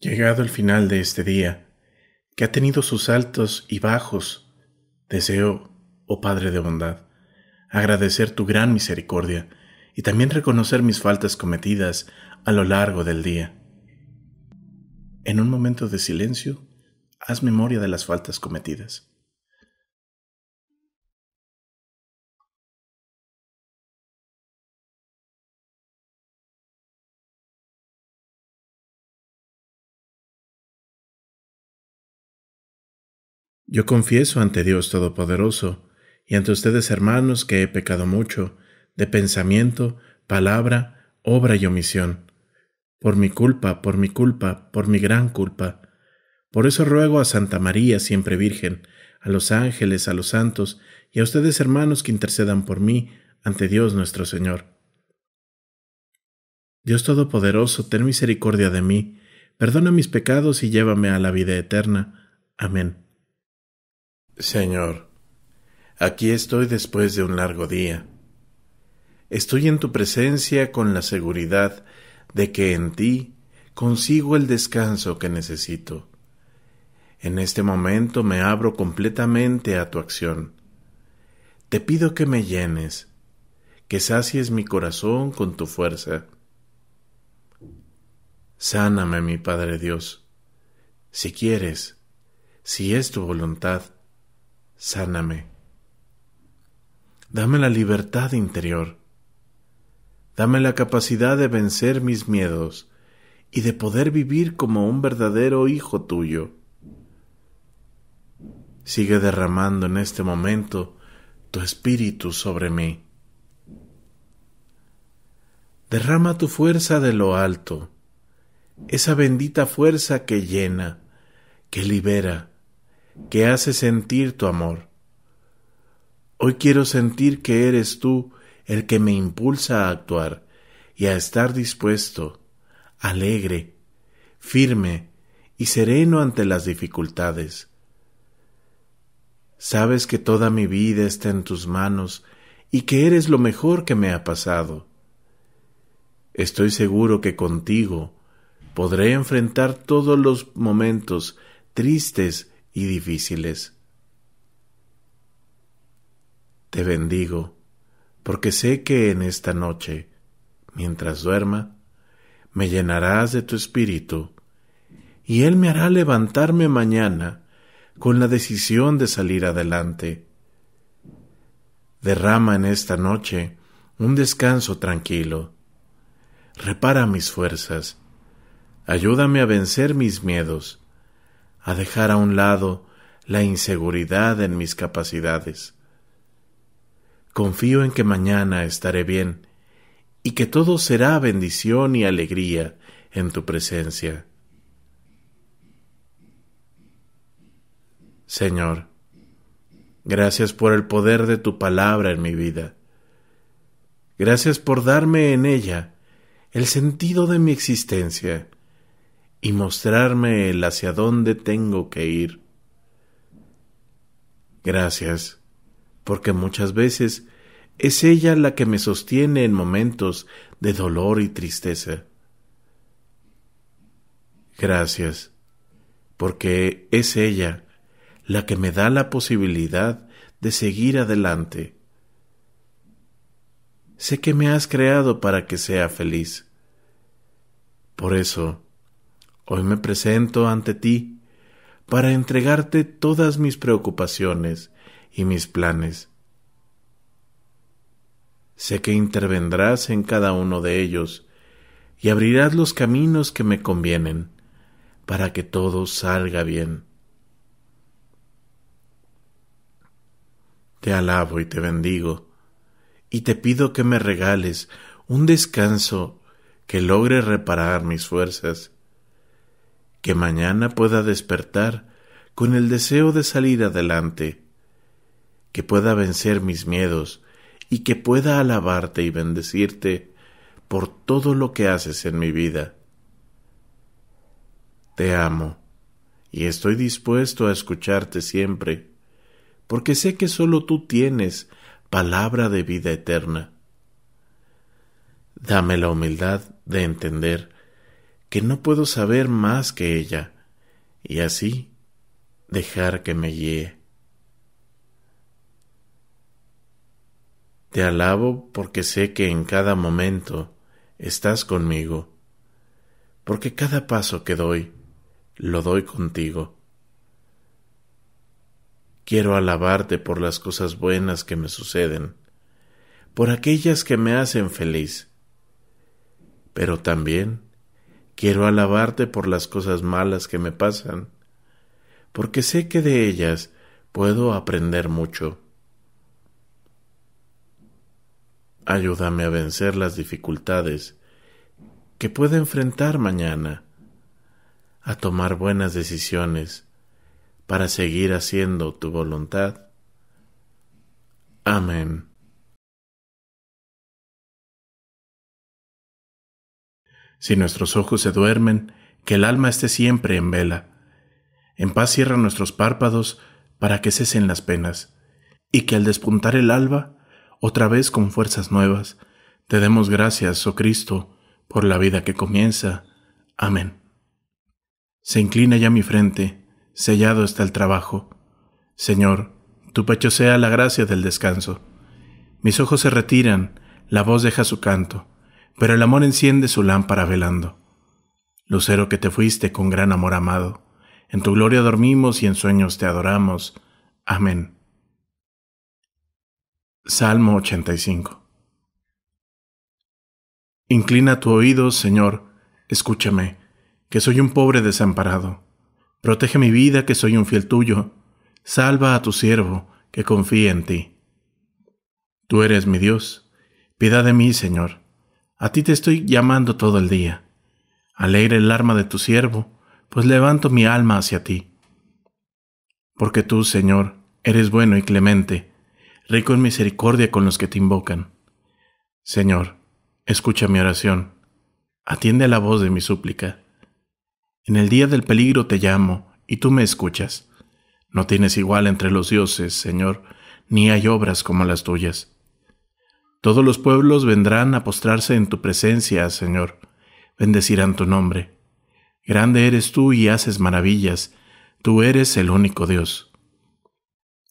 Llegado el final de este día, que ha tenido sus altos y bajos, deseo, oh Padre de bondad, agradecer tu gran misericordia y también reconocer mis faltas cometidas a lo largo del día. En un momento de silencio, haz memoria de las faltas cometidas. Yo confieso ante Dios Todopoderoso y ante ustedes hermanos que he pecado mucho, de pensamiento, palabra, obra y omisión por mi culpa, por mi culpa, por mi gran culpa. Por eso ruego a Santa María, siempre Virgen, a los ángeles, a los santos, y a ustedes hermanos que intercedan por mí ante Dios nuestro Señor. Dios Todopoderoso, ten misericordia de mí, perdona mis pecados y llévame a la vida eterna. Amén. Señor, aquí estoy después de un largo día. Estoy en tu presencia con la seguridad de que en ti consigo el descanso que necesito. En este momento me abro completamente a tu acción. Te pido que me llenes, que sacies mi corazón con tu fuerza. Sáname, mi Padre Dios, si quieres, si es tu voluntad, sáname. Dame la libertad interior Dame la capacidad de vencer mis miedos y de poder vivir como un verdadero hijo tuyo. Sigue derramando en este momento tu espíritu sobre mí. Derrama tu fuerza de lo alto, esa bendita fuerza que llena, que libera, que hace sentir tu amor. Hoy quiero sentir que eres tú el que me impulsa a actuar y a estar dispuesto, alegre, firme y sereno ante las dificultades. Sabes que toda mi vida está en tus manos y que eres lo mejor que me ha pasado. Estoy seguro que contigo podré enfrentar todos los momentos tristes y difíciles. Te bendigo porque sé que en esta noche, mientras duerma, me llenarás de tu espíritu, y Él me hará levantarme mañana con la decisión de salir adelante. Derrama en esta noche un descanso tranquilo. Repara mis fuerzas. Ayúdame a vencer mis miedos, a dejar a un lado la inseguridad en mis capacidades. Confío en que mañana estaré bien y que todo será bendición y alegría en tu presencia. Señor, gracias por el poder de tu palabra en mi vida. Gracias por darme en ella el sentido de mi existencia y mostrarme el hacia dónde tengo que ir. Gracias porque muchas veces es ella la que me sostiene en momentos de dolor y tristeza. Gracias, porque es ella la que me da la posibilidad de seguir adelante. Sé que me has creado para que sea feliz. Por eso, hoy me presento ante ti para entregarte todas mis preocupaciones y mis planes. Sé que intervendrás en cada uno de ellos y abrirás los caminos que me convienen para que todo salga bien. Te alabo y te bendigo, y te pido que me regales un descanso que logre reparar mis fuerzas, que mañana pueda despertar con el deseo de salir adelante que pueda vencer mis miedos y que pueda alabarte y bendecirte por todo lo que haces en mi vida. Te amo y estoy dispuesto a escucharte siempre, porque sé que sólo tú tienes palabra de vida eterna. Dame la humildad de entender que no puedo saber más que ella, y así dejar que me guíe. Te alabo porque sé que en cada momento estás conmigo, porque cada paso que doy, lo doy contigo. Quiero alabarte por las cosas buenas que me suceden, por aquellas que me hacen feliz, pero también quiero alabarte por las cosas malas que me pasan, porque sé que de ellas puedo aprender mucho. Ayúdame a vencer las dificultades que pueda enfrentar mañana, a tomar buenas decisiones para seguir haciendo tu voluntad. Amén. Si nuestros ojos se duermen, que el alma esté siempre en vela. En paz cierra nuestros párpados para que cesen las penas, y que al despuntar el alba otra vez con fuerzas nuevas. Te demos gracias, oh Cristo, por la vida que comienza. Amén. Se inclina ya mi frente, sellado está el trabajo. Señor, tu pecho sea la gracia del descanso. Mis ojos se retiran, la voz deja su canto, pero el amor enciende su lámpara velando. Lucero que te fuiste con gran amor amado, en tu gloria dormimos y en sueños te adoramos. Amén. Salmo 85 Inclina tu oído, Señor, escúchame, que soy un pobre desamparado. Protege mi vida, que soy un fiel tuyo. Salva a tu siervo, que confía en ti. Tú eres mi Dios. Piedad de mí, Señor. A ti te estoy llamando todo el día. Alegre el arma de tu siervo, pues levanto mi alma hacia ti. Porque tú, Señor, eres bueno y clemente rico en misericordia con los que te invocan. Señor, escucha mi oración, atiende a la voz de mi súplica. En el día del peligro te llamo, y tú me escuchas. No tienes igual entre los dioses, Señor, ni hay obras como las tuyas. Todos los pueblos vendrán a postrarse en tu presencia, Señor, bendecirán tu nombre. Grande eres tú y haces maravillas, tú eres el único Dios.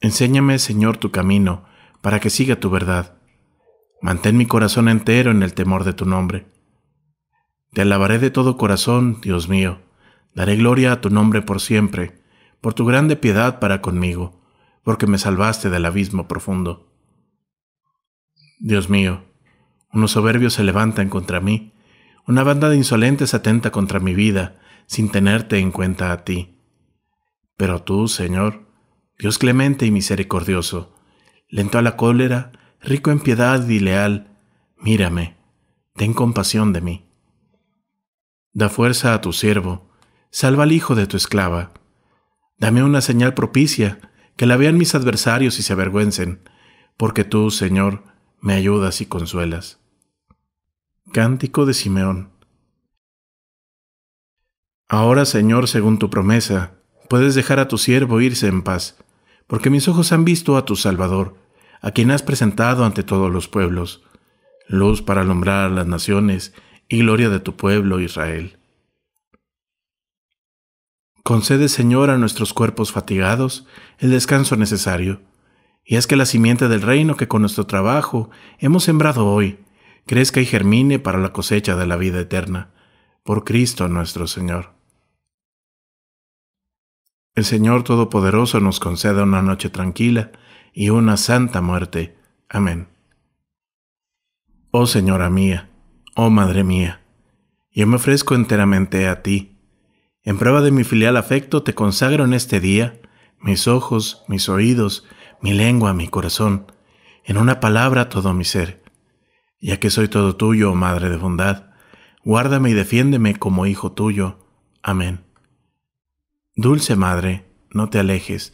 Enséñame, Señor, tu camino, para que siga tu verdad. Mantén mi corazón entero en el temor de tu nombre. Te alabaré de todo corazón, Dios mío. Daré gloria a tu nombre por siempre, por tu grande piedad para conmigo, porque me salvaste del abismo profundo. Dios mío, unos soberbios se levantan contra mí, una banda de insolentes atenta contra mi vida, sin tenerte en cuenta a ti. Pero tú, Señor, Dios clemente y misericordioso, lento a la cólera, rico en piedad y leal, mírame, ten compasión de mí. Da fuerza a tu siervo, salva al hijo de tu esclava. Dame una señal propicia, que la vean mis adversarios y se avergüencen, porque tú, Señor, me ayudas y consuelas. Cántico de Simeón. Ahora, Señor, según tu promesa, puedes dejar a tu siervo irse en paz, porque mis ojos han visto a tu Salvador, a quien has presentado ante todos los pueblos, luz para alumbrar las naciones y gloria de tu pueblo Israel. Concede, Señor, a nuestros cuerpos fatigados el descanso necesario, y haz que la simiente del reino que con nuestro trabajo hemos sembrado hoy crezca y germine para la cosecha de la vida eterna, por Cristo nuestro Señor. El Señor Todopoderoso nos conceda una noche tranquila, y una santa muerte. Amén. Oh Señora mía, oh Madre mía, yo me ofrezco enteramente a ti. En prueba de mi filial afecto te consagro en este día mis ojos, mis oídos, mi lengua, mi corazón, en una palabra todo mi ser. Ya que soy todo tuyo, oh Madre de bondad, guárdame y defiéndeme como hijo tuyo. Amén. Dulce Madre, no te alejes,